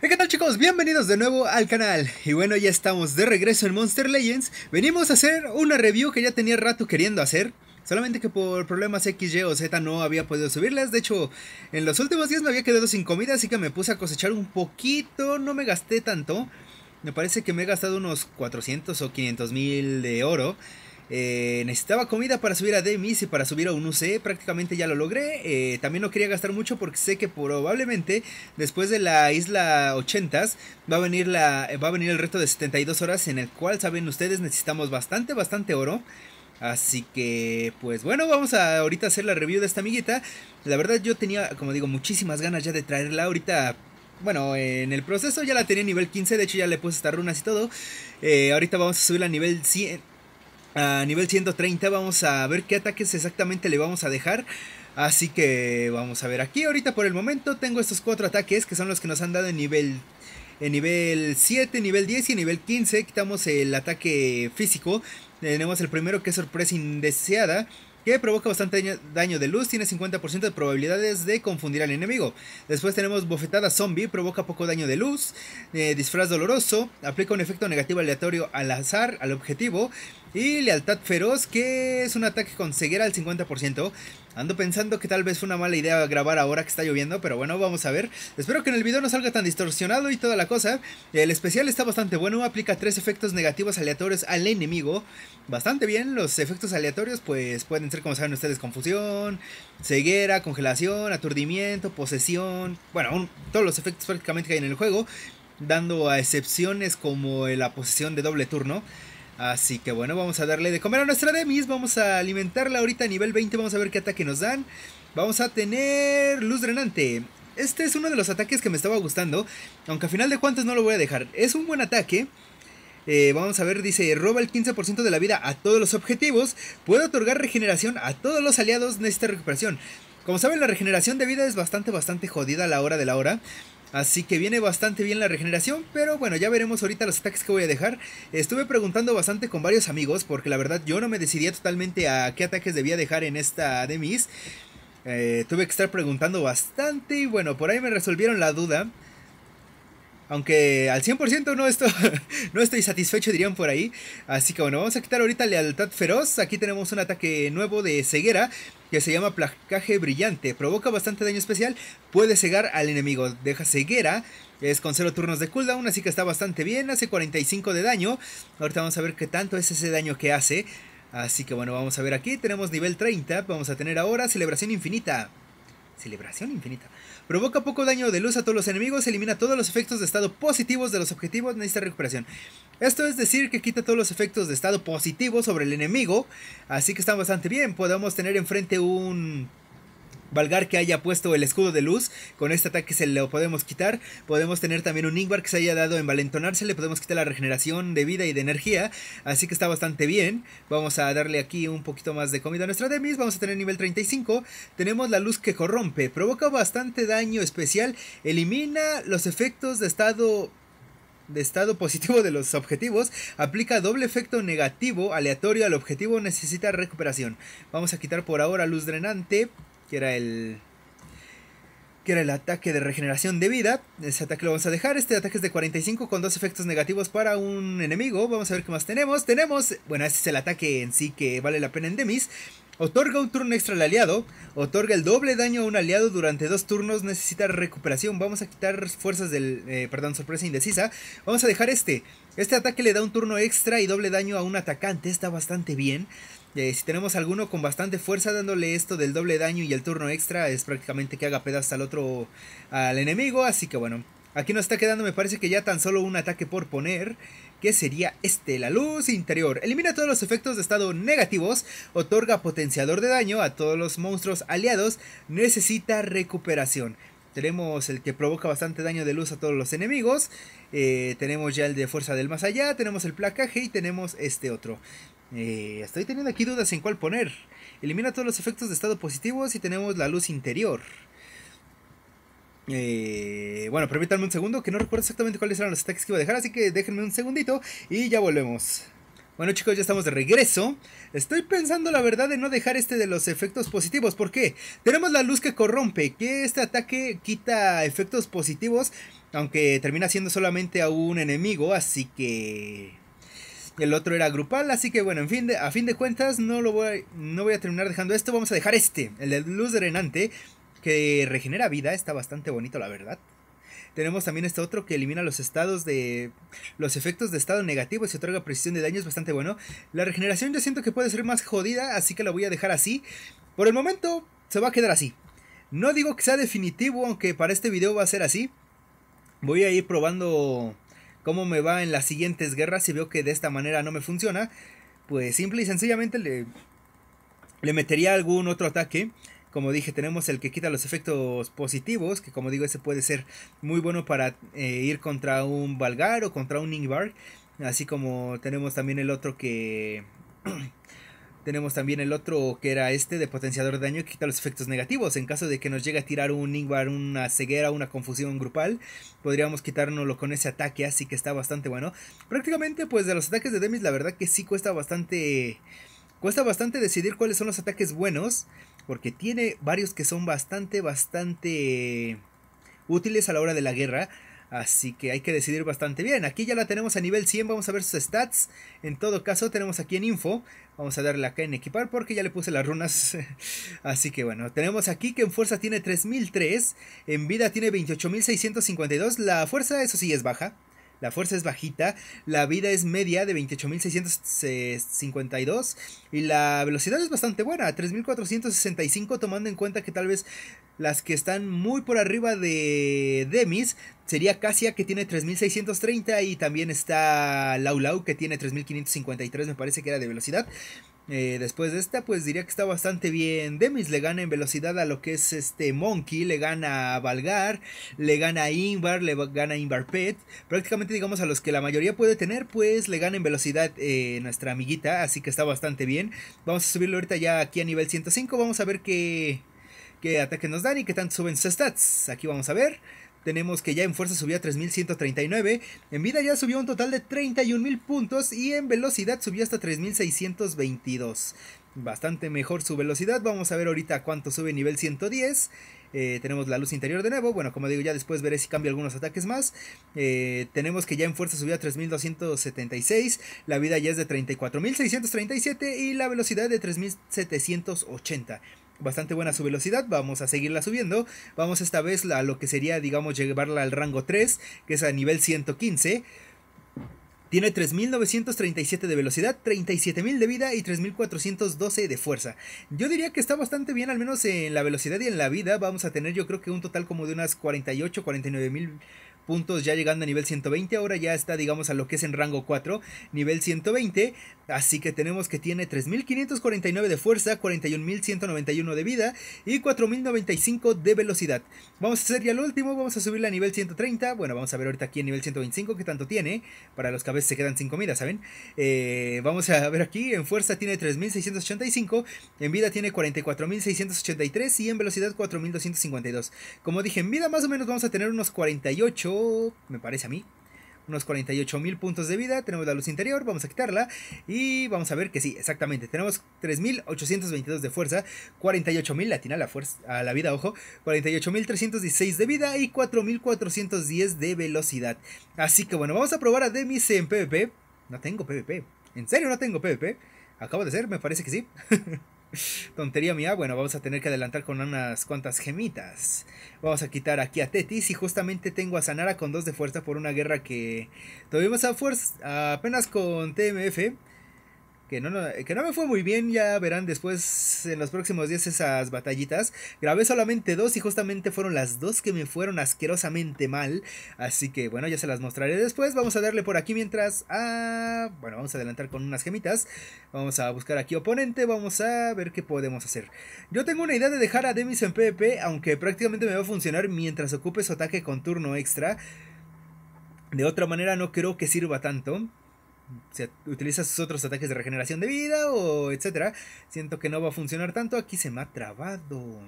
¿Qué tal chicos? Bienvenidos de nuevo al canal Y bueno, ya estamos de regreso en Monster Legends Venimos a hacer una review que ya tenía rato queriendo hacer Solamente que por problemas X, o Z no había podido subirlas De hecho, en los últimos días me había quedado sin comida Así que me puse a cosechar un poquito No me gasté tanto Me parece que me he gastado unos 400 o 500 mil de oro eh, necesitaba comida para subir a Demis y para subir a un UC. Prácticamente ya lo logré. Eh, también no quería gastar mucho porque sé que probablemente después de la isla 80 va a venir va a venir el reto de 72 horas en el cual saben ustedes necesitamos bastante bastante oro. Así que, pues bueno, vamos a ahorita hacer la review de esta amiguita. La verdad yo tenía, como digo, muchísimas ganas ya de traerla. Ahorita bueno, en el proceso ya la tenía nivel 15, de hecho ya le puse estas runas y todo. Eh, ahorita vamos a subirla a nivel 100, a nivel 130 vamos a ver qué ataques exactamente le vamos a dejar. Así que vamos a ver aquí. Ahorita por el momento tengo estos cuatro ataques que son los que nos han dado en nivel... En nivel 7, nivel 10 y nivel 15 quitamos el ataque físico. Tenemos el primero que es sorpresa indeseada que provoca bastante daño de luz, tiene 50% de probabilidades de confundir al enemigo. Después tenemos bofetada zombie, provoca poco daño de luz, eh, disfraz doloroso, aplica un efecto negativo aleatorio al azar al objetivo y Lealtad Feroz, que es un ataque con ceguera al 50%. Ando pensando que tal vez fue una mala idea grabar ahora que está lloviendo, pero bueno, vamos a ver. Espero que en el video no salga tan distorsionado y toda la cosa. El especial está bastante bueno, aplica tres efectos negativos aleatorios al enemigo. Bastante bien, los efectos aleatorios pues pueden ser como saben ustedes, confusión, ceguera, congelación, aturdimiento, posesión. Bueno, todos los efectos prácticamente que hay en el juego, dando a excepciones como la posesión de doble turno. Así que bueno, vamos a darle de comer a nuestra Demis. Vamos a alimentarla ahorita a nivel 20. Vamos a ver qué ataque nos dan. Vamos a tener luz drenante. Este es uno de los ataques que me estaba gustando. Aunque a final de cuentas no lo voy a dejar. Es un buen ataque. Eh, vamos a ver, dice, roba el 15% de la vida a todos los objetivos. Puede otorgar regeneración a todos los aliados. Necesita recuperación. Como saben, la regeneración de vida es bastante, bastante jodida a la hora de la hora. Así que viene bastante bien la regeneración, pero bueno, ya veremos ahorita los ataques que voy a dejar. Estuve preguntando bastante con varios amigos, porque la verdad yo no me decidía totalmente a qué ataques debía dejar en esta Demis. mis eh, tuve que estar preguntando bastante y bueno, por ahí me resolvieron la duda. Aunque al 100% no estoy, no satisfecho, dirían por ahí. Así que bueno, vamos a quitar ahorita lealtad feroz. Aquí tenemos un ataque nuevo de ceguera que se llama placaje brillante. Provoca bastante daño especial, puede cegar al enemigo. Deja ceguera, es con 0 turnos de cooldown, así que está bastante bien. Hace 45 de daño. Ahorita vamos a ver qué tanto es ese daño que hace. Así que bueno, vamos a ver aquí. Tenemos nivel 30, vamos a tener ahora celebración infinita. Celebración infinita. Provoca poco daño de luz a todos los enemigos, elimina todos los efectos de estado positivos de los objetivos, necesita recuperación. Esto es decir que quita todos los efectos de estado positivo sobre el enemigo, así que está bastante bien. Podemos tener enfrente un Valgar que haya puesto el escudo de luz, con este ataque se lo podemos quitar. Podemos tener también un Ingvar que se haya dado en valentonarse, le podemos quitar la regeneración de vida y de energía, así que está bastante bien. Vamos a darle aquí un poquito más de comida a nuestra Demis, vamos a tener nivel 35. Tenemos la luz que corrompe, provoca bastante daño especial, elimina los efectos de estado de estado positivo de los objetivos, aplica doble efecto negativo aleatorio al objetivo, necesita recuperación. Vamos a quitar por ahora luz drenante que era el que era el ataque de regeneración de vida. Ese ataque lo vamos a dejar. Este ataque es de 45 con dos efectos negativos para un enemigo. Vamos a ver qué más tenemos. Tenemos, bueno, este es el ataque en sí que vale la pena en Demis. Otorga un turno extra al aliado. Otorga el doble daño a un aliado durante dos turnos. Necesita recuperación. Vamos a quitar fuerzas del... Eh, perdón, sorpresa indecisa. Vamos a dejar este. Este ataque le da un turno extra y doble daño a un atacante. Está bastante bien. Eh, si tenemos alguno con bastante fuerza dándole esto del doble daño y el turno extra, es prácticamente que haga pedazo al otro, al enemigo. Así que bueno, aquí nos está quedando, me parece que ya tan solo un ataque por poner, que sería este, la luz interior. Elimina todos los efectos de estado negativos, otorga potenciador de daño a todos los monstruos aliados, necesita recuperación. Tenemos el que provoca bastante daño de luz a todos los enemigos. Eh, tenemos ya el de fuerza del más allá. Tenemos el placaje y tenemos este otro. Eh, estoy teniendo aquí dudas en cuál poner. Elimina todos los efectos de estado positivos y tenemos la luz interior. Eh, bueno, permítanme un segundo, que no recuerdo exactamente cuáles eran los ataques que iba a dejar, así que déjenme un segundito y ya volvemos. Bueno chicos, ya estamos de regreso. Estoy pensando la verdad de no dejar este de los efectos positivos. ¿Por qué? Tenemos la luz que corrompe, que este ataque quita efectos positivos, aunque termina siendo solamente a un enemigo, así que... El otro era grupal, así que bueno, en fin de, a fin de cuentas no lo voy, no voy a terminar dejando esto, vamos a dejar este, el de luz drenante, que regenera vida, está bastante bonito la verdad. Tenemos también este otro que elimina los estados de. los efectos de estado negativo y se otorga precisión de daño, es bastante bueno. La regeneración yo siento que puede ser más jodida, así que la voy a dejar así. Por el momento se va a quedar así. No digo que sea definitivo, aunque para este video va a ser así. Voy a ir probando cómo me va en las siguientes guerras si veo que de esta manera no me funciona, pues simple y sencillamente le, le metería algún otro ataque. Como dije, tenemos el que quita los efectos positivos, que como digo, ese puede ser muy bueno para eh, ir contra un Valgar o contra un Ingvar. Así como tenemos también el otro que... Tenemos también el otro que era este de potenciador de daño que quita los efectos negativos. En caso de que nos llegue a tirar un Ingvar, una ceguera, una confusión grupal, podríamos quitárnoslo con ese ataque, así que está bastante bueno. Prácticamente, pues de los ataques de Demis, la verdad que sí cuesta bastante. Cuesta bastante decidir cuáles son los ataques buenos. Porque tiene varios que son bastante, bastante útiles a la hora de la guerra. Así que hay que decidir bastante bien. Aquí ya la tenemos a nivel 100. Vamos a ver sus stats. En todo caso, tenemos aquí en info. Vamos a darle acá en equipar porque ya le puse las runas. Así que bueno, tenemos aquí que en fuerza tiene 3003. En vida tiene 28652. La fuerza, eso sí, es baja la fuerza es bajita, la vida es media de 28.652 y la velocidad es bastante buena, 3.465 tomando en cuenta que tal vez las que están muy por arriba de Demis sería Cassia que tiene 3630 y también está Lau que tiene 3553 me parece que era de velocidad eh, después de esta, pues diría que está bastante bien. Demis le gana en velocidad a lo que es este Monkey, le gana a Valgar, le gana a Invar, le gana a Invar Pet. Prácticamente, digamos, a los que la mayoría puede tener, pues le gana en velocidad eh, nuestra amiguita, así que está bastante bien. Vamos a subirlo ahorita ya aquí a nivel 105, vamos a ver qué, qué ataque nos dan y qué tanto suben sus stats. Aquí vamos a ver tenemos que ya en fuerza subió a 3.139, en vida ya subió un total de 31.000 puntos y en velocidad subió hasta 3.622. Bastante mejor su velocidad, vamos a ver ahorita cuánto sube nivel 110. Eh, tenemos la luz interior de nuevo, bueno como digo ya después veré si cambia algunos ataques más. Eh, tenemos que ya en fuerza subió a 3.276, la vida ya es de 34.637 y la velocidad de 3.780 bastante buena su velocidad, vamos a seguirla subiendo, vamos esta vez a lo que sería, digamos, llevarla al rango 3, que es a nivel 115. Tiene 3.937 de velocidad, 37.000 de vida y 3.412 de fuerza. Yo diría que está bastante bien, al menos en la velocidad y en la vida. Vamos a tener yo creo que un total como de unas 48, 49.000 puntos ya llegando a nivel 120. Ahora ya está, digamos, a lo que es en rango 4, nivel 120. Así que tenemos que tiene 3.549 de fuerza, 41.191 de vida y 4.095 de velocidad. Vamos a hacer ya lo último, vamos a subirle a nivel 130. Bueno, vamos a ver ahorita aquí en nivel 125 qué tanto tiene. Para los que a veces se quedan sin comida, ¿saben? Eh, vamos a ver aquí, en fuerza tiene 3.685, en vida tiene 44.683 y en velocidad 4.252. Como dije, en vida más o menos vamos a tener unos 48 me parece a mí, unos 48.000 mil puntos de vida. Tenemos la luz interior, vamos a quitarla. Y vamos a ver que sí, exactamente. Tenemos 3.822 de fuerza, 48.000 latina la, fuerza, a la vida, ojo. 48.316 de vida y 4.410 de velocidad. Así que bueno, vamos a probar a Demis en PvP. No tengo PvP. ¿En serio no tengo PvP? Acabo de ser, me parece que sí. Tontería mía, bueno, vamos a tener que adelantar con unas cuantas gemitas. Vamos a quitar aquí a Tetis y justamente tengo a Sanara con dos de fuerza por una guerra que tuvimos a fuerza apenas con TMF que no, me fue muy bien, ya verán después en los próximos días esas batallitas. Grabé solamente dos y justamente fueron las dos que me fueron asquerosamente mal. Así que bueno, ya se las mostraré después. Vamos a darle por aquí mientras ah, Bueno, vamos a adelantar con unas gemitas. Vamos a buscar aquí oponente, vamos a ver qué podemos hacer. Yo tengo una idea de dejar a Demis en PvP, aunque prácticamente me va a funcionar mientras ocupe su ataque con turno extra. De otra manera no creo que sirva tanto utiliza sus otros ataques de regeneración de vida o etcétera. Siento que no va a funcionar tanto. Aquí se me ha trabado.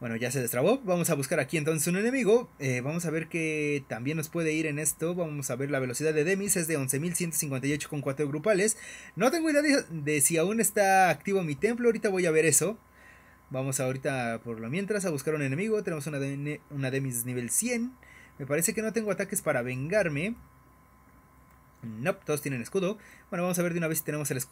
Bueno, ya se destrabó. Vamos a buscar aquí entonces un enemigo. Eh, vamos a ver que también nos puede ir en esto. Vamos a ver la velocidad de Demis. Es de 11.158 con 4 grupales. No tengo idea de, si aún está activo mi templo. Ahorita voy a ver eso. Vamos ahorita por lo mientras a buscar un enemigo. Tenemos una, de, una Demis nivel 100. Me parece que no tengo ataques para vengarme. No, todos tienen escudo. Bueno, vamos a ver de una vez si tenemos el,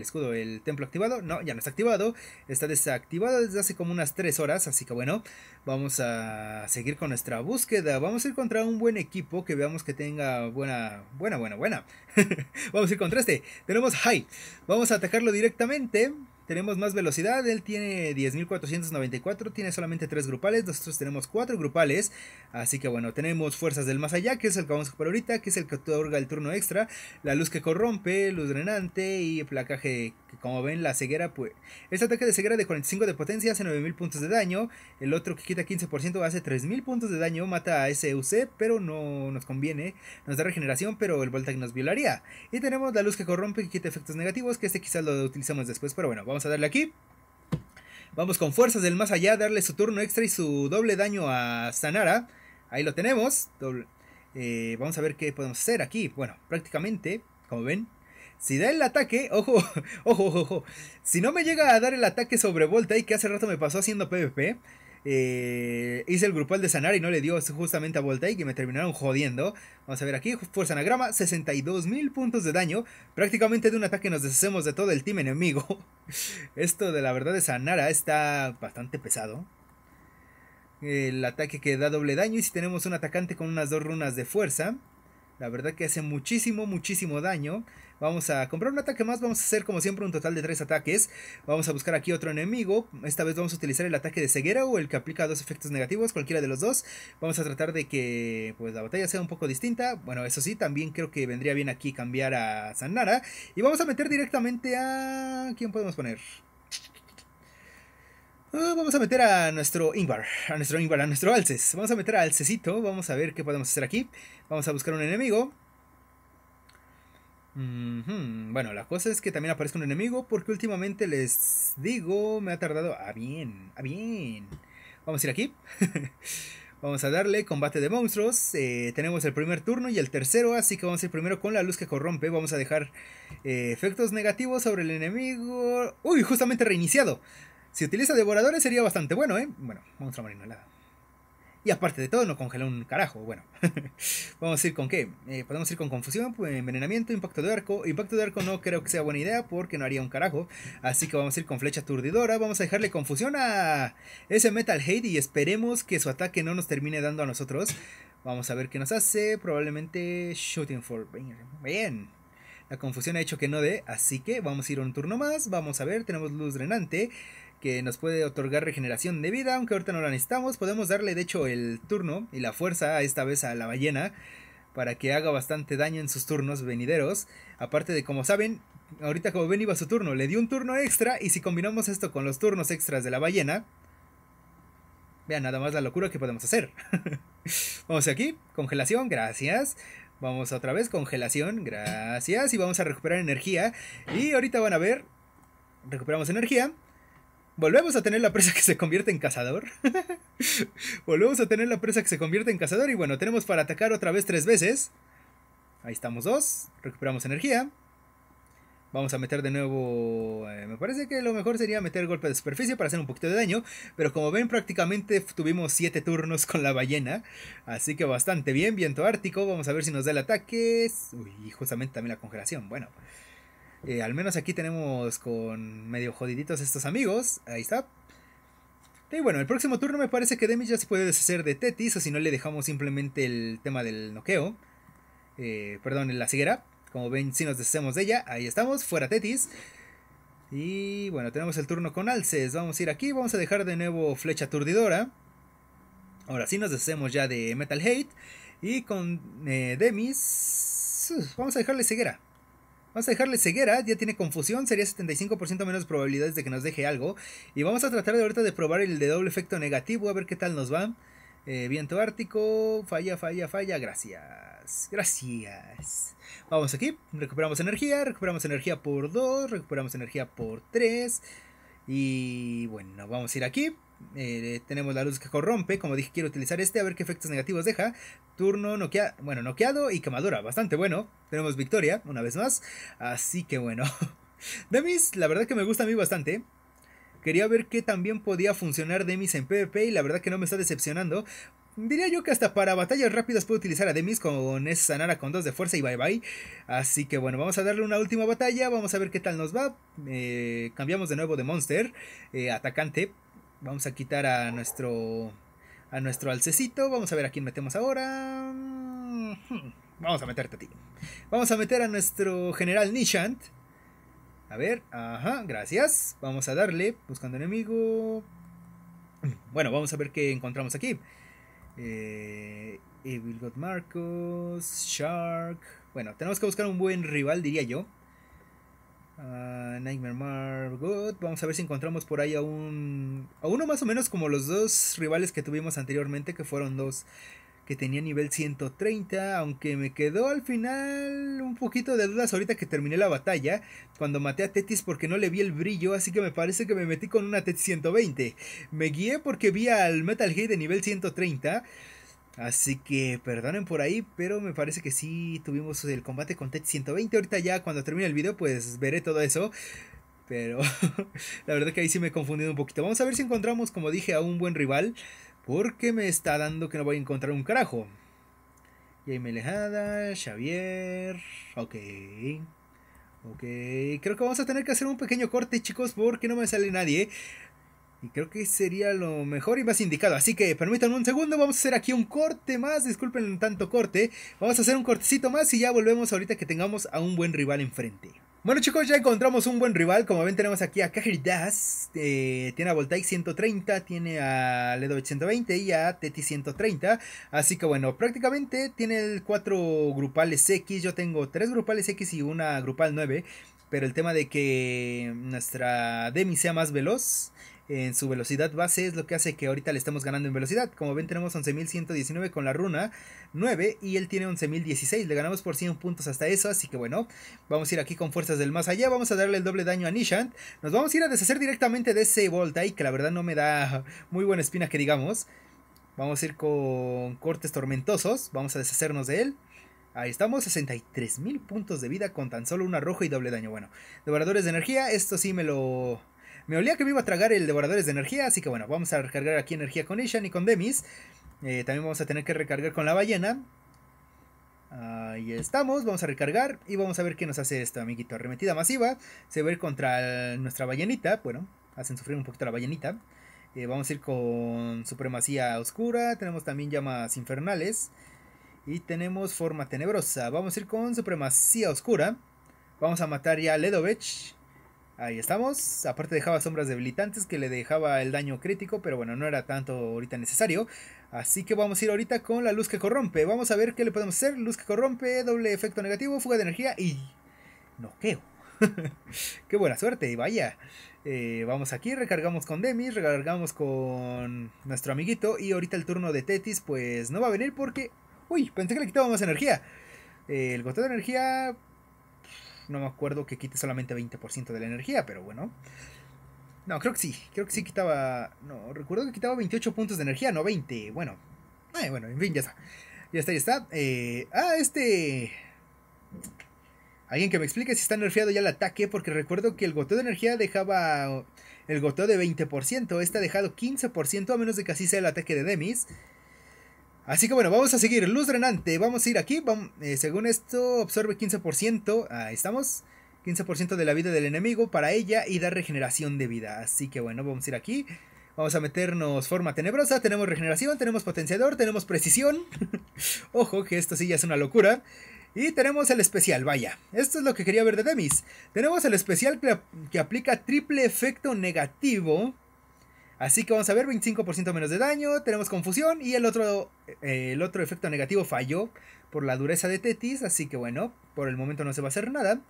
escudo, el templo activado. No, ya no está activado. Está desactivado desde hace como unas 3 horas. Así que bueno, vamos a seguir con nuestra búsqueda. Vamos a ir contra un buen equipo que veamos que tenga buena, buena, buena, buena. vamos a ir contra este. Tenemos High. Vamos a atacarlo directamente. Tenemos más velocidad, él tiene 10.494, tiene solamente 3 grupales, nosotros tenemos 4 grupales, así que bueno, tenemos fuerzas del más allá, que es el que vamos a ocupar ahorita, que es el que otorga el turno extra, la luz que corrompe, luz drenante y placaje, que como ven la ceguera, pues este ataque de ceguera de 45 de potencia hace 9.000 puntos de daño, el otro que quita 15% hace 3.000 puntos de daño, mata a ese UC, pero no nos conviene, nos da regeneración, pero el Voltaic nos violaría. Y tenemos la luz que corrompe, que quita efectos negativos, que este quizás lo utilizamos después, pero bueno, vamos Vamos a darle aquí. Vamos con fuerzas del más allá, darle su turno extra y su doble daño a Sanara. Ahí lo tenemos. Eh, vamos a ver qué podemos hacer aquí. Bueno, prácticamente, como ven, si da el ataque, ojo, ojo, ojo, Si no me llega a dar el ataque sobre Volta y que hace rato me pasó haciendo PvP, eh, hice el grupal de sanar y no le dio justamente a Voltaic y me terminaron jodiendo. Vamos a ver aquí, fuerza anagrama, 62.000 puntos de daño. Prácticamente de un ataque nos deshacemos de todo el team enemigo. Esto de la verdad de Sanara está bastante pesado. El ataque que da doble daño y si tenemos un atacante con unas dos runas de fuerza, la verdad que hace muchísimo, muchísimo daño. Vamos a comprar un ataque más, vamos a hacer como siempre un total de tres ataques. Vamos a buscar aquí otro enemigo. Esta vez vamos a utilizar el ataque de ceguera o el que aplica dos efectos negativos, cualquiera de los dos. Vamos a tratar de que pues la batalla sea un poco distinta. Bueno, eso sí, también creo que vendría bien aquí cambiar a Sanara. Y vamos a meter directamente a... ¿Quién podemos poner? Ah, vamos a meter a nuestro Ingvar, a nuestro Ingvar, a nuestro Alces. Vamos a meter a Alcesito, vamos a ver qué podemos hacer aquí. Vamos a buscar un enemigo. Bueno, la cosa es que también aparece un enemigo porque últimamente les digo, me ha tardado... a ah, bien, ah, bien. Vamos a ir aquí. vamos a darle combate de monstruos. Eh, tenemos el primer turno y el tercero, así que vamos a ir primero con la luz que corrompe. Vamos a dejar eh, efectos negativos sobre el enemigo. Uy, justamente reiniciado. Si utiliza devoradores sería bastante bueno, ¿eh? Bueno, monstruo marino y aparte de todo, no congeló un carajo. Bueno, vamos a ir con qué. Eh, podemos ir con confusión, pues, envenenamiento, impacto de arco. Impacto de arco no creo que sea buena idea porque no haría un carajo. Así que vamos a ir con flecha aturdidora. Vamos a dejarle confusión a ese Metal Hate y esperemos que su ataque no nos termine dando a nosotros. Vamos a ver qué nos hace. Probablemente Shooting for. Bien. La confusión ha hecho que no dé, así que vamos a ir un turno más. Vamos a ver, tenemos luz drenante que nos puede otorgar regeneración de vida, aunque ahorita no la necesitamos. Podemos darle de hecho el turno y la fuerza a esta vez a la ballena para que haga bastante daño en sus turnos venideros. Aparte de como saben, ahorita como ven iba su turno, le di un turno extra y si combinamos esto con los turnos extras de la ballena, vean nada más la locura que podemos hacer. vamos aquí, congelación, gracias. Vamos otra vez, congelación, gracias. Y vamos a recuperar energía. Y ahorita van a ver, recuperamos energía. Volvemos a tener la presa que se convierte en cazador. Volvemos a tener la presa que se convierte en cazador. Y bueno, tenemos para atacar otra vez tres veces. Ahí estamos dos. Recuperamos energía. Vamos a meter de nuevo... Eh, me parece que lo mejor sería meter golpe de superficie para hacer un poquito de daño. Pero como ven, prácticamente tuvimos siete turnos con la ballena. Así que bastante bien. Viento ártico. Vamos a ver si nos da el ataque. Uy, justamente también la congelación. Bueno. Eh, al menos aquí tenemos con medio jodiditos estos amigos. Ahí está. Y bueno, el próximo turno me parece que Demis ya se puede deshacer de Tetis, o si no le dejamos simplemente el tema del noqueo. Eh, perdón, la ceguera. Como ven, si nos deshacemos de ella. Ahí estamos, fuera Tetis. Y bueno, tenemos el turno con Alces. Vamos a ir aquí, vamos a dejar de nuevo flecha aturdidora. Ahora sí nos deshacemos ya de Metal Hate. Y con eh, Demis... Vamos a dejarle ceguera. Vamos a dejarle ceguera, ya tiene confusión, sería 75% menos probabilidades de que nos deje algo. Y vamos a tratar de ahorita de probar el de doble efecto negativo, a ver qué tal nos va. Eh, viento ártico, falla, falla, falla, gracias, gracias. Vamos aquí, recuperamos energía, recuperamos energía por 2, recuperamos energía por 3. Y bueno, vamos a ir aquí. Eh, tenemos la luz que corrompe. Como dije, quiero utilizar este a ver qué efectos negativos deja. Turno noqueado, bueno, noqueado y quemadura. Bastante bueno. Tenemos victoria, una vez más. Así que bueno. Demis, la verdad que me gusta a mí bastante. Quería ver qué también podía funcionar Demis en PvP y la verdad que no me está decepcionando. Diría yo que hasta para batallas rápidas puedo utilizar a Demis con esa Nara con dos de fuerza y bye bye. Así que bueno, vamos a darle una última batalla. Vamos a ver qué tal nos va. Eh, cambiamos de nuevo de Monster. Eh, atacante. Vamos a quitar a nuestro a nuestro alcecito. Vamos a ver a quién metemos ahora. Hmm, vamos a meterte a ti. Vamos a meter a nuestro general Nishant. A ver, ajá, gracias. Vamos a darle, buscando enemigo. Bueno, vamos a ver qué encontramos aquí. Eh, Evil God Marcos, Shark. Bueno, tenemos que buscar un buen rival, diría yo. Ah, Nightmare Good. Vamos a ver si encontramos por ahí a un. a uno más o menos como los dos rivales que tuvimos anteriormente, que fueron dos que tenía nivel 130, aunque me quedó al final un poquito de dudas ahorita que terminé la batalla, cuando maté a Tetis porque no le vi el brillo, así que me parece que me metí con una Tetis 120. Me guié porque vi al Metal Gear de nivel 130 Así que perdonen por ahí, pero me parece que sí tuvimos el combate con Tech 120. Ahorita ya cuando termine el video pues veré todo eso. Pero la verdad que ahí sí me he confundido un poquito. Vamos a ver si encontramos, como dije, a un buen rival. Porque me está dando que no voy a encontrar un carajo. me Lejada, Xavier. Ok. Ok. Creo que vamos a tener que hacer un pequeño corte, chicos, porque no me sale nadie. Y creo que sería lo mejor y más indicado. Así que permítanme un segundo, vamos a hacer aquí un corte más. Disculpen tanto corte. Vamos a hacer un cortecito más y ya volvemos ahorita que tengamos a un buen rival enfrente. Bueno chicos, ya encontramos un buen rival. Como ven tenemos aquí a Kajir Eh, tiene a Voltaic 130, tiene a Ledo 820 y a Teti 130. Así que bueno, prácticamente tiene cuatro grupales X. Yo tengo tres grupales X y una grupal 9. Pero el tema de que nuestra Demi sea más veloz en su velocidad base es lo que hace que ahorita le estamos ganando en velocidad. Como ven tenemos 11.119 con la runa 9 y él tiene 11.016. Le ganamos por 100 puntos hasta eso, así que bueno, vamos a ir aquí con fuerzas del más allá. Vamos a darle el doble daño a Nishant. Nos vamos a ir a deshacer directamente de ese Voltai. que la verdad no me da muy buena espina que digamos. Vamos a ir con cortes tormentosos. Vamos a deshacernos de él. Ahí estamos, 63.000 puntos de vida con tan solo una roja y doble daño. Bueno, devoradores de energía, esto sí me lo me olía que me iba a tragar el Devoradores de Energía, así que bueno, vamos a recargar aquí energía con Ishan y con Demis. Eh, también vamos a tener que recargar con la ballena. Ahí estamos, vamos a recargar y vamos a ver qué nos hace esto, amiguito. Arremetida masiva, se va a ir contra nuestra ballenita, bueno, hacen sufrir un poquito la ballenita. Eh, vamos a ir con Supremacía Oscura, tenemos también Llamas Infernales y tenemos Forma Tenebrosa. Vamos a ir con Supremacía Oscura, vamos a matar ya a Ledovich Ahí estamos. Aparte dejaba sombras debilitantes que le dejaba el daño crítico, pero bueno, no era tanto ahorita necesario. Así que vamos a ir ahorita con la luz que corrompe. Vamos a ver qué le podemos hacer. Luz que corrompe, doble efecto negativo, fuga de energía y noqueo. qué buena suerte, vaya. Eh, vamos aquí, recargamos con Demis, recargamos con nuestro amiguito y ahorita el turno de Tetis pues no va a venir porque... Uy, pensé que le quitaba energía. el goteo de energía no me acuerdo que quite solamente 20% de la energía, pero bueno. No, creo que sí, creo que sí quitaba, no, recuerdo que quitaba 28 puntos de energía, no 20, bueno. Eh, bueno, en fin, ya está. Ya está, ya está. Eh, ah, este... Alguien que me explique si está nerfeado ya el ataque, porque recuerdo que el goteo de energía dejaba el goteo de 20%, este ha dejado 15% a menos de que así sea el ataque de Demis. Así que bueno, vamos a seguir. Luz drenante. Vamos a ir aquí. Eh, según esto, absorbe 15%. Ahí estamos. 15% de la vida del enemigo para ella y da regeneración de vida. Así que bueno, vamos a ir aquí. Vamos a meternos forma tenebrosa. Tenemos regeneración, tenemos potenciador, tenemos precisión. Ojo, que esto sí ya es una locura. Y tenemos el especial, vaya. Esto es lo que quería ver de Demis. Tenemos el especial que, que aplica triple efecto negativo. Así que vamos a ver, 25% menos de daño, tenemos confusión y el otro, eh, el otro efecto negativo falló por la dureza de Tetis, así que bueno, por el momento no se va a hacer nada.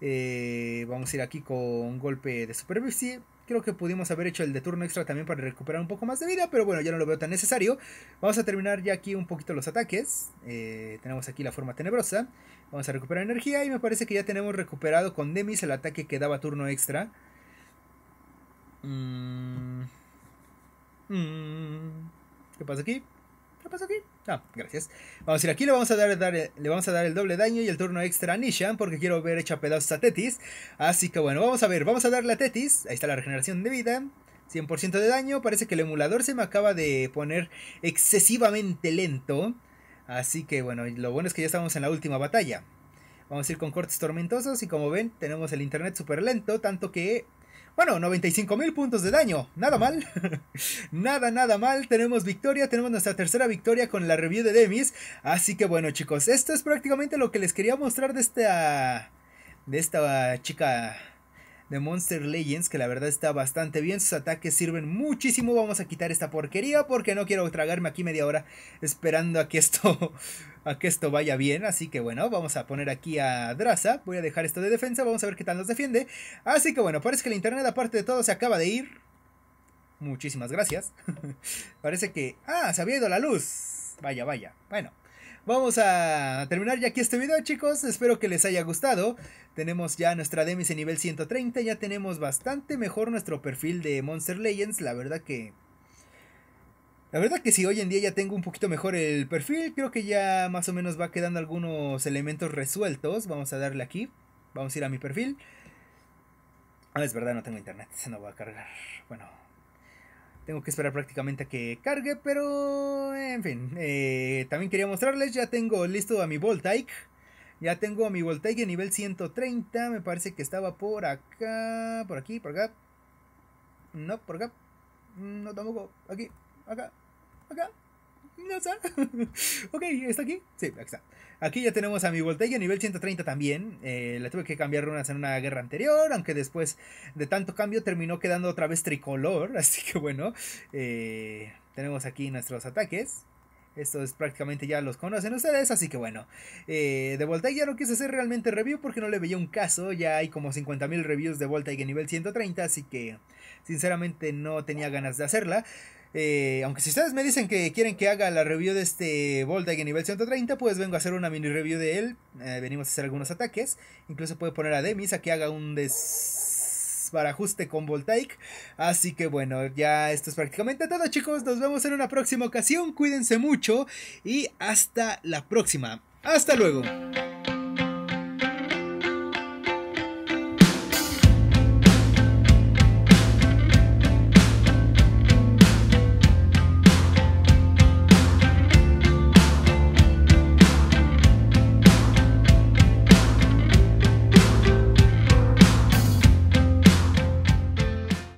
Eh, vamos a ir aquí con un golpe de superficie. Creo que pudimos haber hecho el de turno extra también para recuperar un poco más de vida, pero bueno, ya no lo veo tan necesario. Vamos a terminar ya aquí un poquito los ataques. Eh, tenemos aquí la forma tenebrosa. Vamos a recuperar energía y me parece que ya tenemos recuperado con Demis el ataque que daba turno extra. Mmm... Mm. ¿Qué pasa aquí? ¿Qué pasa aquí? Ah, gracias. Vamos a ir aquí, le vamos a dar, le vamos a dar el doble daño y el turno extra a Nishan porque quiero ver hecha pedazos a Tetis. Así que bueno, vamos a ver, vamos a darle a Tetis. Ahí está la regeneración de vida. 100% de daño, parece que el emulador se me acaba de poner excesivamente lento. Así que bueno, lo bueno es que ya estamos en la última batalla. Vamos a ir con cortes tormentosos y como ven tenemos el internet súper lento, tanto que bueno, 95 mil puntos de daño. Nada mm. mal. nada, nada mal. Tenemos victoria. Tenemos nuestra tercera victoria con la review de Demis. Así que bueno, chicos. Esto es prácticamente lo que les quería mostrar de esta. De esta chica de Monster Legends, que la verdad está bastante bien. Sus ataques sirven muchísimo. Vamos a quitar esta porquería porque no quiero tragarme aquí media hora esperando a que esto, a que esto vaya bien. Así que bueno, vamos a poner aquí a Draza. Voy a dejar esto de defensa. Vamos a ver qué tal nos defiende. Así que bueno, parece que la internet aparte de todo se acaba de ir. Muchísimas gracias. parece que... Ah, se había ido la luz. Vaya, vaya. Bueno vamos a terminar ya aquí este video, chicos. Espero que les haya gustado. Tenemos ya nuestra Demis en nivel 130. Ya tenemos bastante mejor nuestro perfil de Monster Legends. La verdad que... La verdad que si sí, hoy en día ya tengo un poquito mejor el perfil, creo que ya más o menos va quedando algunos elementos resueltos. Vamos a darle aquí. Vamos a ir a mi perfil. Ah, es verdad, no tengo internet, se no va a cargar. Bueno, tengo que esperar prácticamente a que cargue, pero en fin. Eh, también quería mostrarles, ya tengo listo a mi Voltaic. Ya tengo a mi Voltaic a nivel 130. Me parece que estaba por acá, por aquí, por acá. No, por acá. No, tampoco. Aquí, acá, acá. No sé ok, ¿está aquí? Sí, aquí está. Aquí ya tenemos a mi voltaje a nivel 130 también. Eh, la tuve que cambiar unas en una guerra anterior, aunque después de tanto cambio terminó quedando otra vez tricolor. Así que bueno, eh, tenemos aquí nuestros ataques. Estos prácticamente ya los conocen ustedes, así que bueno. Eh, de Voltaig ya no quise hacer realmente review porque no le veía un caso. Ya hay como 50.000 reviews de Voltaig a nivel 130, así que sinceramente no tenía ganas de hacerla. Eh, aunque si ustedes me dicen que quieren que haga la review de este en nivel 130, pues vengo a hacer una mini review de él. Eh, venimos a hacer algunos ataques. Incluso puede poner a Demis a que haga un desbarajuste con Voltaic. Así que bueno, ya esto es prácticamente todo, chicos. Nos vemos en una próxima ocasión. Cuídense mucho y hasta la próxima. Hasta luego.